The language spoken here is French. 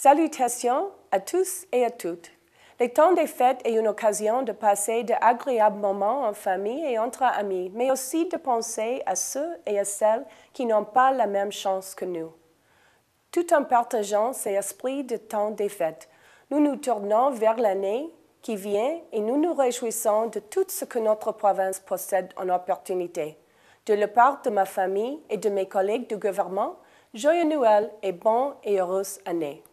Salutations à tous et à toutes. Le temps des fêtes est une occasion de passer de agréables moments en famille et entre amis, mais aussi de penser à ceux et à celles qui n'ont pas la même chance que nous. Tout en partageant cet esprits de temps des fêtes, nous nous tournons vers l'année qui vient et nous nous réjouissons de tout ce que notre province possède en opportunités. De la part de ma famille et de mes collègues du gouvernement, joyeux Noël et bonne et heureuse année.